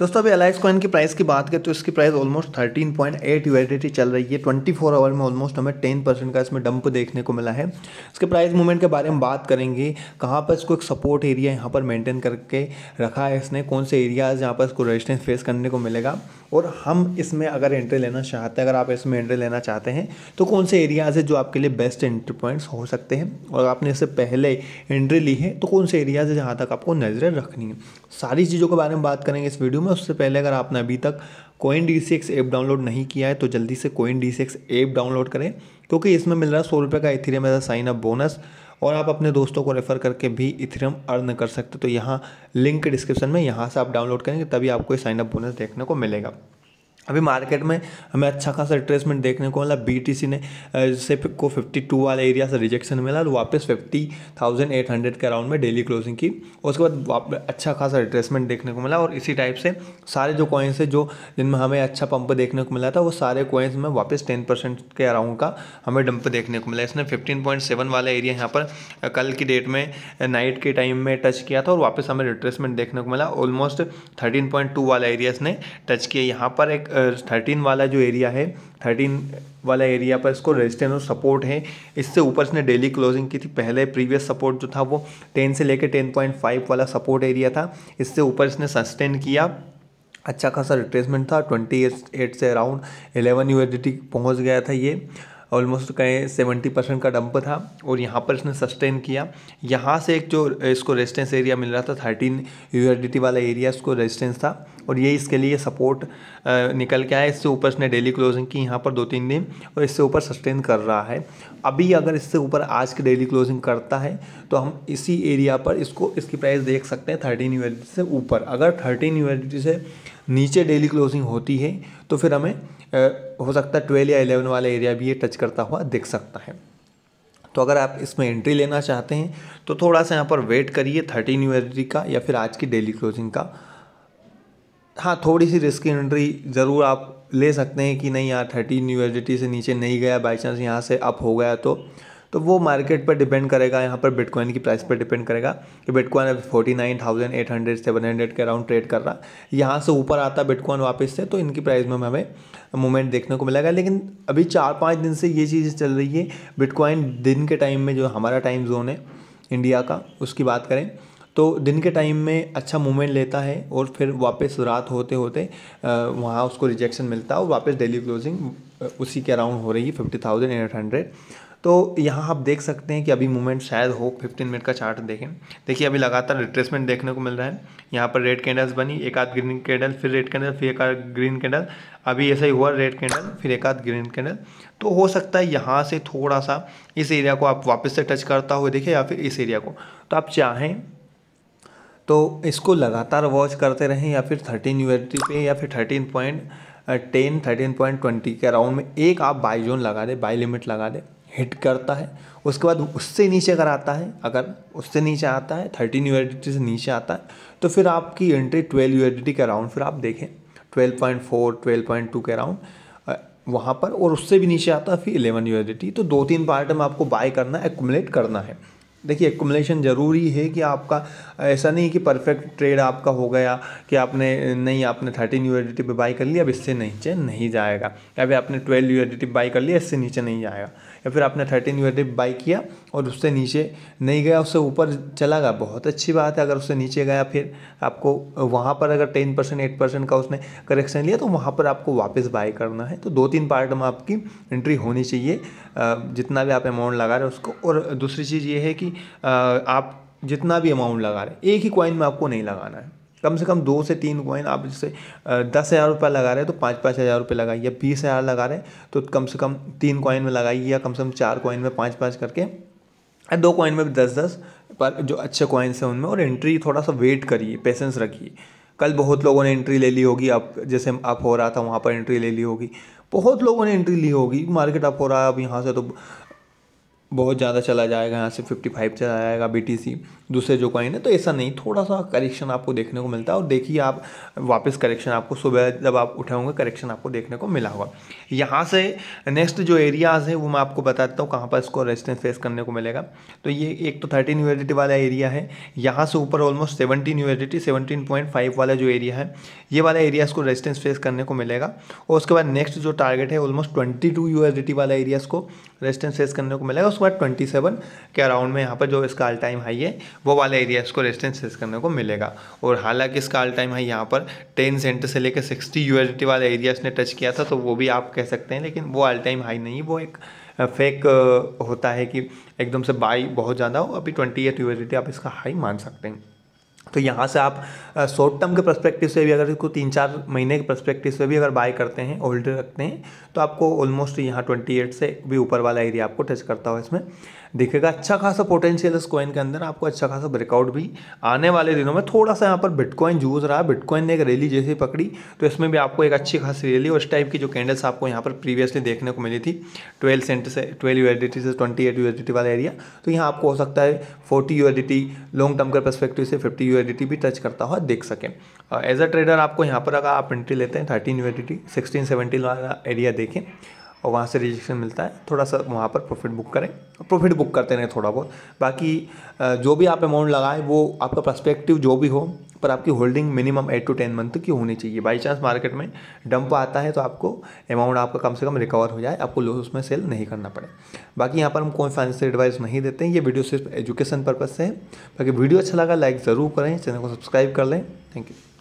दोस्तों अभी alias coin की प्राइस की बात करें तो इसकी price almost thirteen point eight चल रही है ट्वेंटी फोर आवर में ऑलमोस्ट हमें टेन परसेंट का इसमें डंप देखने को मिला है इसके प्राइस मूवमेंट के बारे में बात करेंगे कहाँ पर इसको एक सपोर्ट एरिया यहाँ पर मेंटेन करके रखा है इसने कौन से एरियाज यहाँ पर इसको रजिस्टेंस फेस करने को मिलेगा और हम इसमें अगर एंट्री लेना चाहते हैं अगर आप इसमें एंट्री लेना चाहते हैं तो कौन से एरियाज है जो आपके लिए बेस्ट एंट्री पॉइंट्स हो सकते हैं और आपने इससे पहले एंट्री ली है तो कौन से एरियाज है जहाँ तक आपको नज़रें रखनी है सारी चीज़ों के बारे में बात करेंगे इस वीडियो में है उससे पहले अगर आपने अभी तक coin D C X app download नहीं किया है तो जल्दी से coin D C X app download करें क्योंकि इसमें मिल रहा है सौ रुपये का Ethereum as a sign up bonus और आप अपने दोस्तों को रेफ़र करके भी इथेरियम अर्न कर सकते तो यहाँ लिंक डिस्क्रिप्शन में यहाँ से आप डाउनलोड करेंगे तभी आपको ये साइन अप बोनस देखने को मिलेगा अभी मार्केट में हमें अच्छा खासा रिट्रेसमेंट देखने को मिला बी टी सी ने जिससे को फिफ्टी टू वाले एरिया से रिजेक्शन मिला और वापस फिफ्टी थाउजेंड एट हंड्रेड के अराउंड में डेली क्लोजिंग की उसके बाद अच्छा खासा रिट्रेसमेंट देखने को मिला और इसी टाइप से सारे जो कॉइन्स है जो जिनमें हमें अच्छा पंप देखने को मिला था वो सारे कॉइन्स में वापस टेन परसेंट के अराउंड का हमें डंप देखने को मिला इसने फिफ्टीन पॉइंट सेवन वाला एरिया यहाँ पर कल की डेट में नाइट के टाइम में टच किया था और वापस हमें रिट्रेसमेंट देखने को मिला ऑलमोस्ट थर्टीन पॉइंट टू वाला एरिया इसने टच किया यहाँ पर एक थर्टीन वाला जो एरिया है थर्टीन वाला एरिया पर इसको रेजिस्टेंस और सपोर्ट है इससे ऊपर इसने डेली क्लोजिंग की थी पहले प्रीवियस सपोर्ट जो था वो टेन से लेकर टेन पॉइंट फाइव वाला सपोर्ट एरिया था इससे ऊपर इसने सस्टेन किया अच्छा खासा रिट्रेसमेंट था ट्वेंटी एट से अराउंड एलेवन यू पहुंच गया था ये ऑलमोस्ट कहें सेवेंटी परसेंट का डंप था और यहाँ पर इसने सस्टेन किया यहाँ से एक जो इसको रेजिस्टेंस एरिया मिल रहा था थर्टीन यू वाला एरिया इसको रेजिस्टेंस था और ये इसके लिए सपोर्ट निकल के आया इससे ऊपर इसने डेली क्लोजिंग की यहाँ पर दो तीन दिन और इससे ऊपर सस्टेन कर रहा है अभी अगर इससे ऊपर आज की डेली क्लोजिंग करता है तो हम इसी एरिया पर इसको इसकी प्राइस देख सकते हैं थर्टीन यू से ऊपर अगर थर्टीन यू से नीचे डेली क्लोजिंग होती है तो फिर हमें हो सकता है ट्वेल्व या एलेवन वाला एरिया भी ये टच करता हुआ दिख सकता है तो अगर आप इसमें एंट्री लेना चाहते हैं तो थोड़ा सा यहाँ पर वेट करिए थर्टीन यूएसडी का या फिर आज की डेली क्लोजिंग का हाँ थोड़ी सी रिस्की एंट्री ज़रूर आप ले सकते हैं कि नहीं यार थर्टीन यूएसडी से नीचे नहीं गया बाई चांस यहाँ से अप हो गया तो तो वो मार्केट पर डिपेंड करेगा यहाँ पर बिटकॉइन की प्राइस पर डिपेंड करेगा कि बिटकॉइन अब forty nine thousand eight hundred seven hundred के अराउंड ट्रेड कर रहा है यहाँ से ऊपर आता बिटकॉइन वापस से तो इनकी प्राइस में हमें मूवमेंट देखने को मिलेगा लेकिन अभी चार पाँच दिन से ये चीज़ चल रही है बिटकॉइन दिन के टाइम में जो हमारा टाइम जोन है इंडिया का उसकी बात करें तो दिन के टाइम में अच्छा मूवमेंट लेता है और फिर वापस रात होते होते वहाँ उसको रिजेक्शन मिलता है और वापस डेली क्लोजिंग उसी के अराउंड हो रही है फिफ्टी थाउजेंड एट हंड्रेड तो यहाँ आप देख सकते हैं कि अभी मूवमेंट शायद हो फिफ्टीन मिनट का चार्ट देखें देखिए अभी लगातार रिट्रेसमेंट देखने को मिल रहा है यहाँ पर रेड कैंडल्स बनी एक आध ग्रीन कैंडल फिर रेड कैंडल फिर एक आध ग्रीन कैंडल अभी ऐसा ही हुआ रेड कैंडल फिर एक आध ग्रीन कैंडल तो हो सकता है यहाँ से थोड़ा सा इस एरिया को आप वापस से टच करता हो देखें या फिर इस एरिया को तो आप चाहें तो इसको लगातार वॉच करते रहें या फिर थर्टीन यू पे या फिर thirteen point ten thirteen point twenty के अराउंड में एक आप बाई जोन लगा दें बाई लिमिट लगा दें हिट करता है उसके बाद उससे नीचे अगर आता है अगर उससे नीचे आता है थर्टीन यू से नीचे आता है तो फिर आपकी एंट्री ट्वेल्व यू के अराउंड फिर आप देखें twelve point four twelve point two के अराउंड वहाँ पर और उससे भी नीचे आता है फिर इलेवन यू तो दो तीन पार्ट में आपको बाय करना है एकुमलेट करना है देखिए एक्यूमलेशन ज़रूरी है कि आपका ऐसा नहीं कि परफेक्ट ट्रेड आपका हो गया कि आपने नहीं आपने थर्टीन यूएडिटी पर बाई कर लिया अब इससे नीचे नहीं जाएगा या फिर आपने ट्वेल्व यू यूएडिटी बाई कर लिया इससे नीचे नहीं जाएगा या फिर आपने थर्टीन यू यूएडिटी बाई किया और उससे नीचे नहीं गया उससे ऊपर चला गया बहुत अच्छी बात है अगर उससे नीचे गया फिर आपको वहाँ पर अगर टेन परसेंट एट परसेंट का उसने करेक्शन लिया तो वहाँ पर आपको वापस बाई करना है तो दो तीन पार्ट में आपकी एंट्री होनी चाहिए जितना भी आप अमाउंट लगा रहे हो उसको और दूसरी चीज़ ये है कि आप जितना भी अमाउंट लगा रहे एक ही कॉइन में आपको नहीं लगाना है कम से कम दो से तीन कॉइन आप जैसे दस हज़ार रुपये लगा रहे हैं तो पाँच पाँच हज़ार रुपये लगाइए या बीस हज़ार लगा रहे हैं तो कम से कम तीन कॉइन में लगाइए या कम से कम चार कॉइन में पाँच पाँच करके या दो कॉइन में भी दस दस पर जो अच्छे कॉइन्स हैं उनमें और एंट्री थोड़ा सा वेट करिए पेशेंस रखिए कल बहुत लोगों ने एंट्री ले ली होगी आप जैसे आप हो रहा था वहाँ पर एंट्री ले ली होगी बहुत लोगों ने एंट्री ली होगी मार्केट अप हो रहा है अब यहाँ से तो बहुत ज़्यादा चला जाएगा यहाँ से 55 चला जाएगा बीटीसी दूसरे जो कॉइन है तो ऐसा नहीं थोड़ा सा करेक्शन आपको देखने को मिलता है और देखिए आप वापस करेक्शन आपको सुबह जब आप उठे होंगे करेक्शन आपको देखने को मिला होगा यहाँ से नेक्स्ट जो एरियाज़ है वो मैं आपको बता देता हूँ कहाँ पर इसको रेजिस्टेंस फेस करने को मिलेगा तो ये एक तो थर्टीन यूनिटी वाला एरिया है यहाँ से ऊपर ऑलमोस्ट सेवनटीन यूनिटी सेवनटीन पॉइंट फाइव वाला जो एरिया है ये वाला एरिया इसको रेजिस्टेंस फेस करने को मिलेगा और उसके बाद नेक्स्ट जो टारगेट है ऑलमोस्ट ट्वेंटी टू वाला एरिया इसको रेजिस्टेंस फेस करने को मिलेगा हुआ ट्वेंटी सेवन के अराउंड में यहाँ पर जो इसका ऑल टाइम हाई है वो वाले एरिया इसको रेजिस्टेंस फेस करने को मिलेगा और हालांकि इसका ऑल टाइम हाई यहाँ पर टेन सेंट से लेकर सिक्सटी यूएसडी वाला एरिया इसने टच किया था तो वो भी आप कह सकते हैं लेकिन वो ऑल टाइम हाई नहीं वो एक फेक होता है कि एकदम से बाई बहुत ज़्यादा हो अभी ट्वेंटी एट यूएसडी आप इसका हाई मान सकते हैं तो यहाँ से आप शॉर्ट टर्म के प्रस्पेक्टिव से भी अगर इसको तीन चार महीने के प्रस्पेक्टिव से भी अगर बाय करते हैं होल्ड रखते हैं तो आपको ऑलमोस्ट यहाँ ट्वेंटी एट से भी ऊपर वाला एरिया आपको टच करता हुआ इसमें दिखेगा अच्छा खासा पोटेंशियल इस कॉइन के अंदर आपको अच्छा खासा ब्रेकआउट भी आने वाले दिनों में थोड़ा सा यहाँ पर बिटकॉइन जूझ रहा है बिटकॉइन ने एक रैली जैसे पकड़ी तो इसमें भी आपको एक अच्छी खासी रैली और इस टाइप की जो कैंडल्स आपको यहाँ पर प्रीवियसली देखने को मिली थी ट्वेल्व सेंट से ट्वेल्व यू से ट्वेंटी एट यू वाला एरिया तो यहाँ आपको हो सकता है फोर्टी यू लॉन्ग टर्म के परस्पेक्टिव से फिफ्टी यू भी टच करता हुआ देख सकें एज अ ट्रेडर आपको यहाँ पर अगर आप एंट्री लेते हैं thirteen U eighty sixteen seventeen वाला एरिया देखें और वहाँ से रिजेक्शन मिलता है थोड़ा सा वहाँ पर प्रॉफिट बुक करें प्रॉफिट बुक करते रहें थोड़ा बहुत बाकी जो भी आप अमाउंट लगाएं वो आपका प्रस्पेक्टिव जो भी हो पर आपकी holding minimum eight to ten month की होनी चाहिए बाई चांस मार्केट में डंप आता है तो आपको अमाउंट आपका कम से कम रिकवर हो जाए आपको लॉस उसमें सेल नहीं करना पड़े बाकी यहाँ पर हम कोई फाइनेंशियल एडवाइस नहीं देते हैं ये वीडियो सिर्फ एजुकेशन पर्पज़ से है बाकी वीडियो अच्छा लगा लाइक ज़रूर करें चैनल को सब्सक्राइब कर लें थैंक यू